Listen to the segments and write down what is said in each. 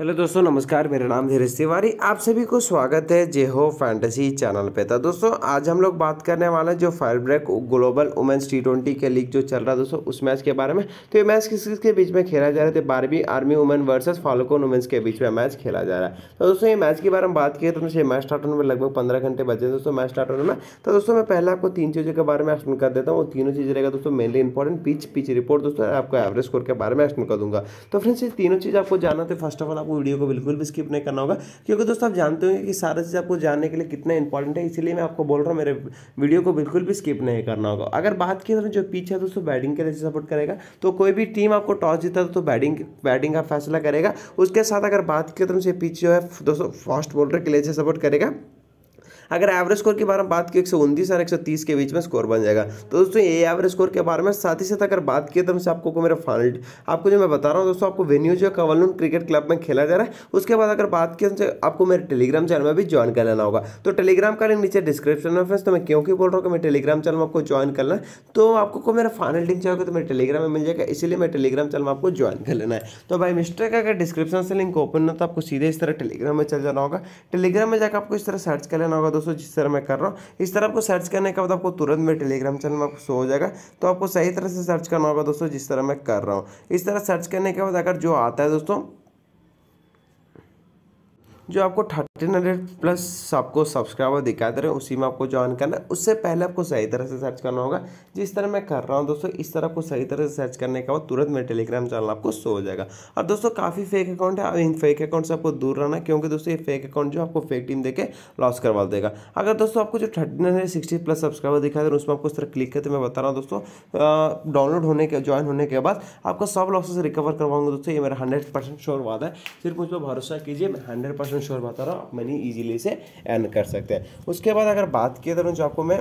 hello दोस्तों नमस्कार मेरा नाम धीरज तिवारी आप सभी को स्वागत है जे हो फैंटेसी चैनल पे तो दोस्तों आज हम लोग बात करने वाले हैं जो FairBreak global women's T twenty के लीग जो चल रहा है दोस्तों उस मैच के बारे में तो ये मैच किस किसके बीच में खेला जा रहा है तो बारहवीं army women versus falcon women's के बीच में मैच खेला जा रहा है तो दोस्तों ये मैच के बारे में बात की तो मैच स्टार्ट होने में लगभग पंद्रह घंटे बचे दोस्तों मैच स्टार्ट होने में तो दोस्तों मैं पहले आपको तीन चीज़ों के बारे में एक्सप्लेन कर देता हूँ वो तीनों चीज़ रहेगा दोस्तों mainly important pitch pitch report दोस्तों आपको एवरेज स्कोर के बारे में एक्सप्लेन कर दूंगा तो फ्रेंड्स ये तीनों चीज़ आपको जाना थे फर्स्ट ऑफ ऑल आपको वीडियो को बिल्कुल भी स्किप नहीं करना होगा क्योंकि दोस्तों आप जानते होंगे कि सारा चीज़ आपको जानने के लिए कितना इंपॉर्टेंट है इसीलिए मैं आपको बोल रहा हूँ मेरे वीडियो को बिल्कुल भी स्किप नहीं करना होगा अगर बात की जो पीछे है दोस्तों बैटिंग के लिए सपोर्ट करेगा तो कोई भी टीम आपको टॉस जीता तो बैटिंग बैटिंग का फैसला करेगा उसके साथ अगर बात की तरफ से पीछे जो है दोस्तों फास्ट बॉलर के लिए सपोर्ट करेगा अगर एवरेज स्कोर के बारे में बात की एक सौ उनतीस और एक सौ तीस के बीच में स्कोर बन जाएगा तो दोस्तों ये एवरेज स्कोर के बारे में साथ ही साथ अगर बात की तो हमसे आपको मेरा फाइनल आपको जो मैं बता रहा हूँ दोस्तों आपको वेन्यू जो कवलून क्रिकेट क्लब में खेला जा रहा है उसके बाद अगर बात की तो आपको मेरे टेलीग्राम चैनल में भी ज्वाइन कर लेना होगा तो टेलीग्राम का लिंक नीचे डिस्क्रिप्शन में फ्रेंड्स तो मैं क्योंकि बोल रहा हूँ कि मैं टेलीग्राम चैनल में आपको ज्वाइन करना है तो आपको को मेरा फाइनल लिंक चाहिए तो मेरे टेलीग्राम में मिल जाएगा इसीलिए मैं टेलीग्राम चैनल में आपको ज्वाइन कर लेना है तो भाई मिस्टेक अगर डिस्क्रिप्शन से लिंक ओपन ना तो आपको सीधे इस तरह टेलीग्राम में चल जाना होगा टेलीग्राम में जाकर आपको इस तरह सर्च कर लेना होगा दोस्तों जिस तरह मैं कर रहा हूँ इस तरह आपको सर्च करने के बाद आपको तुरंत मेरे टेलीग्राम चैनल में आपको शो हो जाएगा तो आपको सही तरह से सर्च करना होगा दोस्तों जिस तरह मैं कर रहा हूँ इस तरह सर्च करने के बाद अगर जो आता है दोस्तों जो आपको थर्टीन हंड्रेड प्लस आपको सब्सक्राइबर दिखा दे रहे हैं उसी में आपको ज्वाइन करना है उससे पहले आपको सही तरह से सर्च करना होगा जिस तरह मैं कर रहा हूँ दोस्तों इस तरह आपको सही तरह से सर्च करने के बाद तुरंत मेरे टेलीग्राम चैनल आपको शो हो जाएगा और दोस्तों काफ़ी फेक अकाउंट है अब इन फेक अकाउंट से आपको दूर रहना क्योंकि दोस्तों ये फेक अकाउंट जो आपको फेक टीम देकर लॉस करवा देगा अगर दोस्तों आपको जो थर्टीन हंड्रेड प्लस सब्सक्राइबर दिखा दे रहे उसमें आपको इस तरह क्लिक करते मैं बता रहा हूँ दोस्तों डाउनलोड होने के ज्वाइन होने के बाद आपको सब लॉसेस रिकवर करवाऊंगा दोस्तों ये मेरा हंड्रेड परसेंट श्योर वादा है सिर्फ मुझ पर भरोसा कीजिए मैं हंड्रेड परसेंट परसेंट श्योर बता रहा हूँ आप मनी ईजिली से अर्न कर सकते हैं उसके बाद अगर बात किया तो जो आपको मैं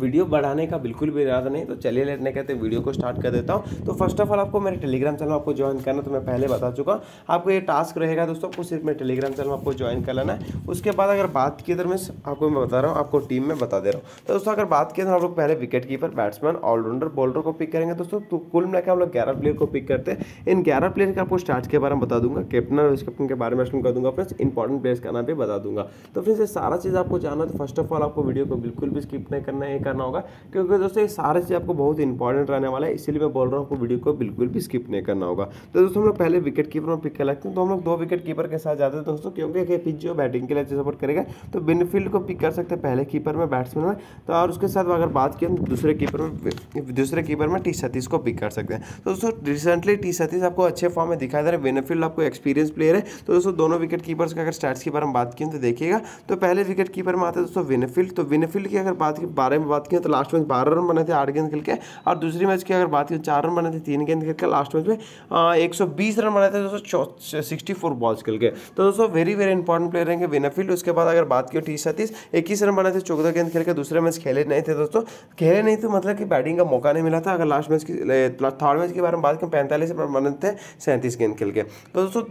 वीडियो बढ़ाने का बिल्कुल भी इरादा नहीं तो चलिए लेटने कहते वीडियो को स्टार्ट कर देता हूँ तो फर्स्ट ऑफ ऑल आपको मेरे टेलीग्राम चैनल आपको ज्वाइन करना तो मैं पहले बता चुका आपको ये टास्क रहेगा दोस्तों आपको सिर्फ मेरे टेलीग्राम चैनल आपको ज्वाइन कर लेना है उसके बाद अगर बात की इधर मैं आपको मैं बता रहा हूँ आपको टीम में बता दे रहा हूँ तो दोस्तों अगर बात की हम लोग पहले wicket keeper batsman all rounder bowler को पिक करेंगे दोस्तों तो कुल मिलाकर हम लोग ग्यारह प्लेयर को पिक करते हैं इन ग्यारह प्लेयर के आपको स्टार्ट के बारे में बता दूंगा कैप्टन और कैप्टन के बारे में एक्सप्लेन कर दूंगा फ्रेंड्स इंपॉर्टेंट प्लेयर्स का नाम भी बता दूंगा तो फ्रेंड्स ये सारा चीज़ आपको जाना तो फर्स्ट ऑफ ऑल आपको वीडियो को बिल्कुल भी स्किप नहीं करना है करना होगा क्योंकि दोस्तों ये सारे चीज़ आपको बहुत इंपॉर्टेंट रहने वाला है इसीलिए मैं बोल रहा हूँ आपको वीडियो को बिल्कुल भी स्किप नहीं करना होगा तो दोस्तों हम लोग पहले विकेट कीपर में पिक कर लगते हैं तो हम लोग दो विकेट कीपर के साथ जाते हैं दोस्तों क्योंकि पिच जो बैटिंग के लिए सपोर्ट करेगा तो बिनफील्ड को पिक कर सकते हैं पहले कीपर में बैट्समैन में तो और उसके साथ अगर बात की हम दूसरे कीपर में दूसरे कीपर में टी सतीश को पिक कर सकते हैं तो दोस्तों रिसेंटली टी सतीश आपको अच्छे फॉर्म में दिखाई दे रहे हैं बेनफील्ड आपको एक्सपीरियंस प्लेयर है तो दोस्तों दोनों विकेट कीपर्स का अगर स्टार्ट की बारे में बात की तो देखिएगा तो पहले विकेट कीपर में आते हैं दोस्तों विनफील्ड तो विनफील्ड की अगर बात की बारे में में बात की तो लास्ट मैच बारह रन बने थे आठ गेंद खेल के और दूसरी मैच की अगर बात की तो चार रन बने थे तीन गेंद खेल के लास्ट मैच में एक सौ बीस रन बने थे दोस्तों सिक्सटी फोर बॉल्स खेल के तो दोस्तों वेरी वेरी इंपॉर्टेंट प्लेयर रहेंगे विनाफील्ड उसके बाद अगर बात की टी सतीस इक्कीस रन बनाए थे चौदह गेंद खेल के दूसरे मैच खेले नहीं थे दोस्तों खेले नहीं थे तो मतलब कि बैटिंग का मौका नहीं मिला था अगर लास्ट मैच की थर्ड मैच के बारे में बात करें पैंतालीस रन बने थे सैंतीस गेंद खेल के तो दोस्तों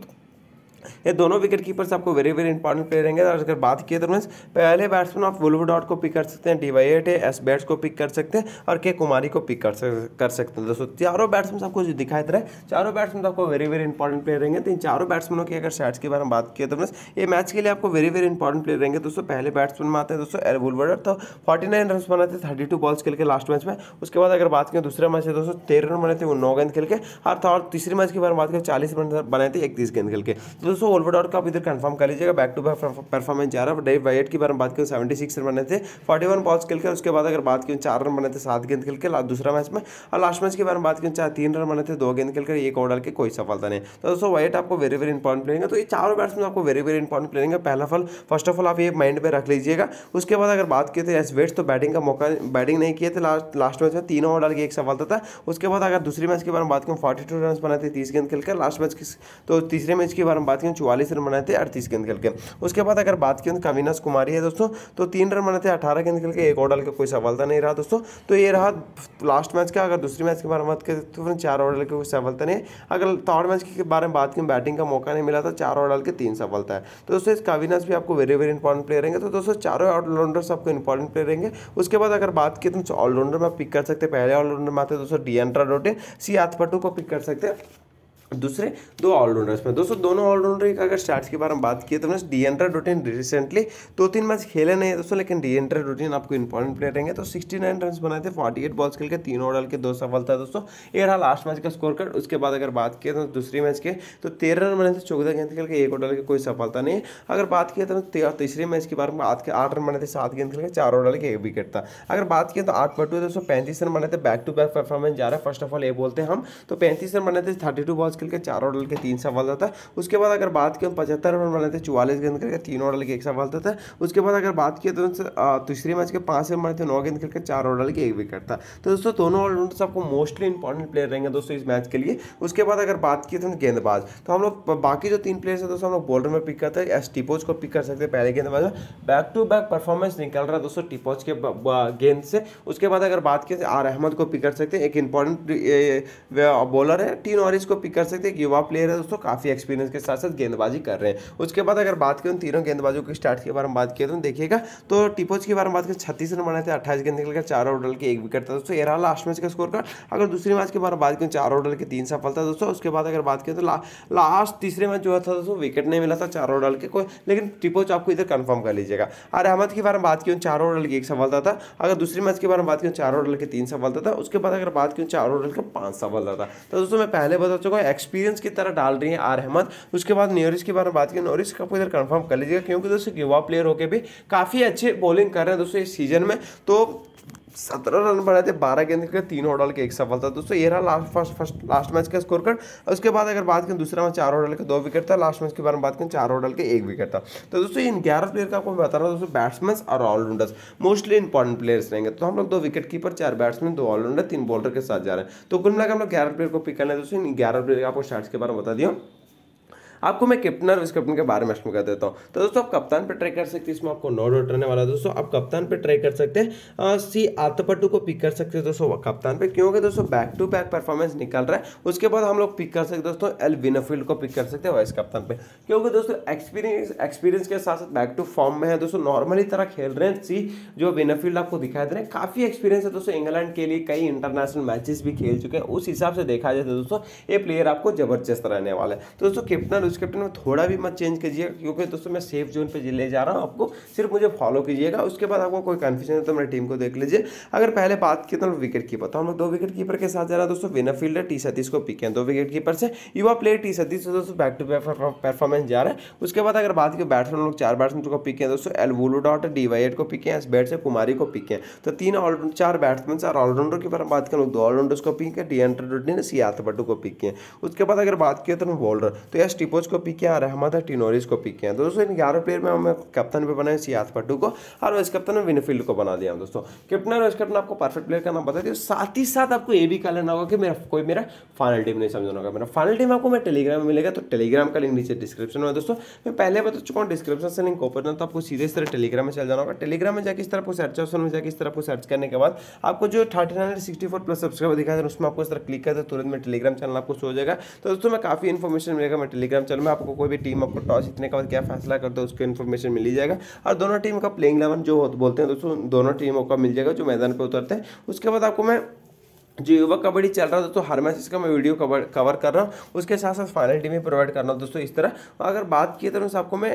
ये दोनों विकेट कीपर्स आपको वेरी वेरी इंपॉर्टेंट प्लेयर रहेंगे और अगर बात किए तो मीन पहले बैट्समैन आप वुलवुड डॉट को पिक कर सकते हैं डीवाई एट है एस बैट्स को पिक कर सकते हैं और के कुमारी को पिक कर कर सकते हैं दोस्तों चारों बैट्समैन आपको जो दिखाई दे रहा है चारों बैट्समैन आपको वेरी वेरी इंपॉर्टेंट प्लेयर रहेंगे तो इन चारों बैट्समैनों की अगर स्टैट्स के बारे में बात किए तो मीन ये मैच के लिए आपको वेरी वेरी इंपॉर्टेंट प्लेयर रहेंगे दोस्तों पहले बैट्समैन में आते हैं दोस्तों एर एल डॉट तो फोर्टी नाइन रन बनाते थर्टी टू बॉल्स खेल के लास्ट मैच में उसके बाद अगर बात करें दूसरे मैच है दोस्तों तेरह रन बने थे वो नौ गेंद खेल के और तीसरे मैच के बारे में बात करें चालीस रन बनाए थे इकतीस गेंद खेल के तो दोस्तों ऑल आउट का आप इधर कंफर्म कर लीजिएगा बैक टू बैक परफॉर्मेंस जा रहा है डेव वाइट की बार बात करें सेवेंटी सिक्स रन बने थे फोर्टी वन बॉल्स खेल के उसके बाद अगर बात करें चार रन बने थे सात गेंद खेल के दूसरा मैच में और लास्ट मैच के बारे में बात करें चार तीन रन बने थे दो गेंद खेल कर एक ओवर डाल के कोई सफलता नहीं तो दोस्तों वाइट आपको वेरी वेरी इंपॉर्टेंट प्लेंगे तो ये चारों में आपको वेरी वेरी इंपॉर्टेंट प्लेंगे पहला फल फर्स्ट ऑफ ऑल आप ये माइंड पर रख लीजिएगा उसके बाद अगर बात की थे एस वेट्स तो बैटिंग तो का मौका बैटिंग नहीं किए थे लास्ट लास्ट मैच में तीन ओवर डाल के एक सफलता था उसके बाद अगर दूसरी मैच के बारे में बात करूँ फोर्टी टू रन बनाते तीस गेंद खेल कर लास्ट मैच की तो तीसरे मैच के बारे में बात के चौवालीस रन बनाए थे अड़तीस गेंद खेल के उसके बाद अगर बात की कविनाश कुमारी है दोस्तों तो तीन रन बनाए थे अठारह गेंद खेल के एक डाल के कोई सफलता तो नहीं रहा दोस्तों तो ये रहा लास्ट मैच का अगर दूसरी मैच के बारे में बात करें तो फिर चार ओवर डाल के कोई सफलता तो नहीं अगर थर्ड मैच के बारे में बात की बैटिंग का मौका नहीं मिला था तो चार ओवर डाल के तीन सफलता है तो दोस्तों इस कविनाश भी आपको वेरी वेरी इंपॉर्टेंट प्लेयर रहेंगे तो दोस्तों चारों ऑलराउंडर्स आपको इंपॉर्टेंट प्लेयर रहेंगे उसके बाद अगर बात की तो ऑलराउंडर में पिक कर सकते हैं पहले ऑलराउंडर में आते हैं दोस्तों डी एंड्रा डोटे सी आथपटू को पिक कर सकते हैं दूसरे दो ऑलराउंडर्स में दोस्तों दोनों ऑलराउंडर का अगर स्टार्ट के बारे में बात की तो मैंने डियंड्रा रूटीन रिसेंटली दो तीन मैच खेले नहीं है दोस्तों लेकिन डियंड्रा रूटीन आपको इंपॉर्टेंट प्लेयर रहेंगे तो 69 नाइन रन बनाए थे 48 बॉल्स खेल के तीन ओवर डाल के दो सफलता दोस्तों ये रहा लास्ट मैच का स्कोर कर उसके बाद अगर बात किया तो दूसरी मैच के तो तेरह रन बने थे चौदह गेंद खेल के एक ओवर डाल के कोई सफलता नहीं अगर बात किया तो तीसरी मैच के बारे में आठ रन बने थे सात गेंद खेल के चार ओवर डाल के एक विकेट था अगर बात किया तो आठ पर टू दोस्तों पैंतीस रन बने थे बैक टू बैक परफॉर्मेंस जा रहा है फर्स्ट ऑफ ऑल ये बोलते हैं हम तो पैंतीस रन बने थे थर्टी टू बॉल्स पाँच खेल के चार ओवर डाल के तीन सवाल रहता है उसके बाद अगर बात की पचहत्तर रन बनाए थे चौवालीस गेंद करके तीन ओवर डाल के एक सवाल रहता है उसके बाद अगर बात की तो तीसरे मैच के पाँच रन बनाए थे नौ गेंद करके चार ओवर डाल के एक विकेट था तो दोस्तों दोनों ऑलराउंडर्स आपको मोस्टली इंपॉर्टेंट प्लेयर रहेंगे दोस्तों इस मैच के लिए उसके बाद अगर बात की तो गेंदबाज तो हम लोग बाकी जो तीन प्लेयर्स है दोस्तों हम लोग बॉलर में पिक करते हैं एस टिपोज को पिक कर सकते हैं पहले गेंदबाज में बैक टू बैक परफॉर्मेंस निकल रहा है दोस्तों टिपोज के गेंद से उसके बाद अगर बात की आर तो अहमद को पिक कर सकते हैं एक इंपॉर्टेंट बॉलर है टीन ऑरिस को पिक कर कर सकते हैं युवा प्लेयर है दोस्तों काफ़ी एक्सपीरियंस के साथ साथ गेंदबाजी कर रहे हैं उसके बाद अगर बात करें तीनों गेंदबाजों के स्टार्ट के बारे में बात करें तो देखिएगा तो टिपोज के बारे में बात करें छत्तीस रन बनाए थे अट्ठाईस गेंद निकल कर चार ओवर डल के एक विकेट था दोस्तों एरा लास्ट मैच का स्कोर का अगर दूसरे मैच के बारे में बात करें चार ओवर डल के तीन सफलता दोस्तों उसके बाद अगर बात करें तो लास्ट तीसरे मैच जो था दोस्तों विकेट नहीं मिला था चार ओवर डल के कोई लेकिन टिपोच आपको इधर कन्फर्म कर लीजिएगा अरे अहमद के बारे में बात करें चार ओवर डल की एक सफलता था अगर दूसरे मैच के बारे में बात करें चार ओवर डल के तीन सफलता था उसके बाद अगर बात करें चार ओवर डल के पांच सफलता था तो दोस्तों मैं पहले बता चुका हूँ एक्सपीरियंस की तरह डाल रही है आर अहमद उसके बाद नोरिस के बारे में बात की नोरिस का इधर कंफर्म कर लीजिएगा क्योंकि दोस्तों युवा प्लेयर होकर भी काफ़ी अच्छे बॉलिंग कर रहे हैं दोस्तों इस सीजन में तो सत्रह रन बनाए थे बारह गेंद के तीन ओवर डाल के एक सफलता दोस्तों ये रहा last first first last match का स्कोर कर उसके बाद अगर बात करें दूसरा मैच चार ओवर डाल के दो विकेट था लास्ट मैच के बारे में बात करें चार ओवर डाल के एक विकेट था तो दोस्तों इन ग्यारह प्लेयर का आपको बता रहा हूँ दोस्तों बैट्समैन और ऑलराउंडर्स मोस्टली इंपॉर्टेंट प्लेयर्स रहेंगे तो हम लोग दो विकेट कीपर चार बैट्समैन दो ऑलराउंडर तीन बॉलर के साथ जा रहे हैं तो कुल मिलाकर हम लोग ग्यारह प्लेयर को पिक करना है दोस्तों इन ग्यारह प्लेयर का आपको स्टार्ट के बारे में बता दिया आपको मैं कप्टन और कैप्टन के बारे में कर देता हूँ तो दोस्तों आप कप्तान पर ट्राई कर सकते हैं इसमें आपको नो डाउट रहने वाला दोस्तों आप कप्तान पर ट्राई कर सकते हैं सी आतपटू को पिक कर सकते हैं दोस्तों कप्तान पे क्योंकि दोस्तों बैक टू बैक परफॉर्मेंस निकल रहा है उसके बाद हम लोग पिक कर सकते दोस्तों एल विनाफील्ड को पिक कर सकते हैं वाइस कप्तान पे क्योंकि दोस्तों एक्सपीरियंस एक्सपीरियंस के साथ साथ बैक टू फॉर्म में है दोस्तों नॉर्मली तरह खेल रहे हैं सी जो विनोफील्ड आपको दिखाई दे रहे हैं काफ़ी एक्सपीरियंस है दोस्तों इंग्लैंड के लिए कई इंटरनेशनल मैचेस भी खेल चुके हैं उस हिसाब से देखा जाए तो दोस्तों ये प्लेयर आपको जबरदस्त रहने वाला है तो दोस्तों कैप्टन चैनल कैप्टन में थोड़ा भी मत चेंज कीजिएगा क्योंकि दोस्तों मैं सेफ जोन पर ले जा रहा हूँ आपको सिर्फ मुझे फॉलो कीजिएगा उसके बाद आपको कोई कन्फ्यूजन है तो मेरी टीम को देख लीजिए अगर पहले बात की तो विकेट कीपर तो हम लोग दो विकेट कीपर के साथ जा रहा है दोस्तों विनर फील्डर टी सतीश को पिक है दो विकेट कीपर से युवा प्लेयर टी सतीश से दोस्तों बैक टू बैक परफॉर्मेंस जा रहा है उसके बाद अगर बात की बैट्समैन लोग चार बैट्समैन को पिक है दोस्तों एल वुलू डॉट डी वाई एट को पिक है एस बैट से कुमारी को पिक है तो तीन ऑल चार बैट्समैन चार ऑलराउंडर की बात करें दो ऑलराउंडर्स को पिक है डी एंटर ने सियात बटू को पिक है उसके बाद अगर बात की तो बॉलर तो यस टिपो डिपोज को पिक किया और अहमद है टिनोरिस को पिक किया दोस्तों इन ग्यारह प्लेयर में हमने कैप्टन पे बनाया सियाथ पट्टू को और वाइस कैप्टन में विनफील्ड को बना दिया दोस्तों कैप्टन और वाइस कप्टन आपको परफेक्ट प्लेयर का नाम बता दिया साथ ही साथ आपको ये भी कह लेना होगा कि मेरा कोई मेरा फाइनल टीम नहीं समझना होगा मेरा फाइनल टीम आपको मैं टेलीग्राम में मिलेगा तो टेलीग्राम का लिंक नीचे डिस्क्रिप्शन में दोस्तों मैं पहले बता चुका हूँ डिस्क्रिप्शन से लिंक ओपन तो आपको सीधे इस तरह टेलीग्राम में चल जाना होगा टेलीग्राम में जाकर इस तरफ आपको सर्च ऑप्शन में जाकर इस तरफ आपको सर्च करने के बाद आपको जो thirty nine sixty four plus subscriber दिखा उसमें आपको इस तरह क्लिक करते तुरंत में टेलीग्राम चैनल आपको सो जाएगा तो दोस्तों मैं काफी इन्फॉर्मेशन मिलेगा मैं टेलीग्राम चलो में आपको कोई भी टीम आपको टॉस जीतने का क्या फैसला करता है उसकी इन्फॉर्मेशन मिल जाएगा और दोनों टीम का प्लेइंग इलेवन जो बोलते हैं दोस्तों दोनों टीमों का मिल जाएगा जो मैदान पर उतरते हैं उसके बाद आपको मैं जो युवा कबड्डी चल रहा है दोस्तों हर मैच इसका मैं वीडियो कवर कवर कर रहा हूँ उसके साथ साथ फाइनल टीम भी प्रोवाइड कर रहा हूँ दोस्तों इस तरह अगर बात की तो आपको मैं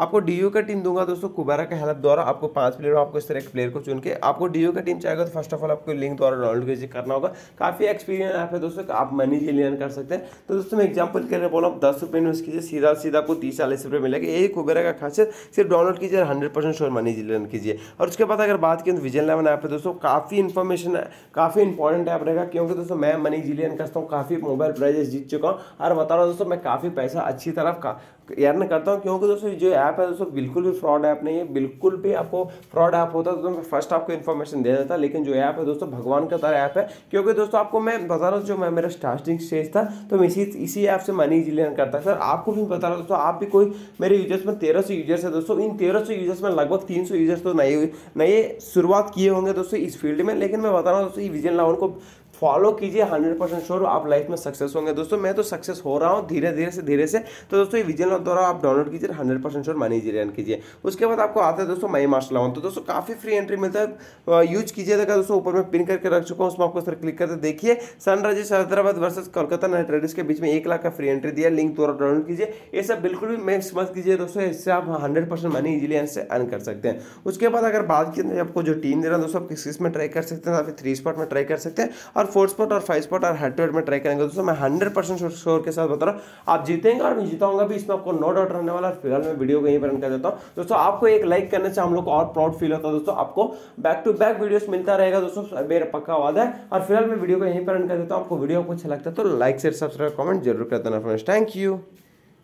आपको डी का टीम दूंगा दोस्तों कुबेरा के हेल्प द्वारा आपको पांच प्लेयर आपको इस तरह के प्लेयर को चुन के आपको डी का टीम चाहेगा तो फर्स्ट ऑफ ऑल आपको लिंक द्वारा डाउनलोड कीजिए करना होगा काफ़ी एक्सपीरियंस ऐप है दोस्तों आप मनी के लर्न कर सकते हैं तो दोस्तों मैं एग्जाम्पल के लिए बोला दस रुपये इन्वेस्ट कीजिए सीधा सीधा आपको तीस चालीस रुपये मिलेगा यही कुबेरा का खासियत सिर्फ डाउनलोड कीजिए hundred percent sure money learn कीजिए और उसके बाद अगर बात करें तो विजन लेवन ऐप है दोस्तों काफ़ी इन्फॉर्मेशन है काफ़ी इंपॉर्टेंट ऐप रहेगा क्योंकि दोस्तों मैं मनी जिलियन करता हूँ काफ़ी मोबाइल प्राइजेस जीत चुका हूँ और बता रहा हूँ दोस्तों मैं काफ़ी पैसा अच्छी तरफ का यार मैं करता हूँ क्योंकि दोस्तों जो ऐप है दोस्तों बिल्कुल भी फ्रॉड ऐप नहीं है बिल्कुल भी आपको फ्रॉड ऐप होता तो मैं फर्स्ट आपको इन्फॉर्मेशन दे देता लेकिन जो ऐप है दोस्तों भगवान का तरह ऐप है क्योंकि दोस्तों आपको मैं बता रहा हूँ जो मैं मेरा स्टार्टिंग स्टेज था तो मैं इसी इसी ऐप से मनी जिलेन करता सर आपको भी बता रहा हूँ दोस्तों आप भी कोई मेरे यूजर्स में तेरह सौ यूजर्स है दोस्तों इन तेरह सौ यूजर्स में लगभग तीन सौ यूजर्स तो नए नए शुरुआत किए होंगे दोस्तों इस फील्ड में लेकिन मैं बता रहा हूँ दोस्तों विजन लाउन को फॉलो कीजिए हंड्रेड परसेंट श्योर आप लाइफ में सक्सेस होंगे दोस्तों मैं तो सक्सेस हो रहा हूँ धीरे धीरे से धीरे से तो दोस्तों ये विजन द्वारा आप डाउनलोड कीजिए हंड्रेड परसेंट श्योर रन कीजिए उसके बाद आपको आता है दोस्तों माई मार्शल आर्ट तो दोस्तों काफ़ी फ्री एंट्री मिलता है यूज कीजिए देखा दोस्तों ऊपर में पिन करके रख चुका हूँ उसमें आपको सर क्लिक करते देखिए Sunrisers Hyderabad versus Kolkata Knight Riders के बीच में एक लाख का फ्री एंट्री दिया लिंक द्वारा डाउनलोड कीजिए ये सब बिल्कुल भी मैं मत कीजिए दोस्तों इससे आप हंड्रेड परसेंट मनी इजिली से अर्न कर सकते हैं उसके बाद अगर बात की आपको जो टीम दे रहा है दोस्तों आप किस किस में ट्राई कर सकते हैं या फिर थ्री स्पॉट में ट्राई कर सकते हैं और फोर स्पॉट और फाइव स्पॉट और हेड टू हेड में ट्राई करेंगे दोस्तों मैं हंड्रेड परसेंट श्योर के साथ बता रहा हूँ आप जीतेंगे और मैं जीताऊंगा भी इसमें आपको नो डाउट रहने वाला फिलहाल मैं वीडियो कहीं पर देता हूँ दोस्तों आपको एक लाइक करने से हम लोग को और प्राउड फील होता है दोस्तों आपको बैक टू बैक वीडियोस मिलता रहेगा दोस्तों मेरा पक्का वादा है और फिलहाल मैं वीडियो को यहीं पर रन कर देता हूँ आपको वीडियो कुछ अच्छा लगता है तो लाइक शेयर सब्सक्राइब कमेंट जरूर कर देना फ्रेंड्स थैंक यू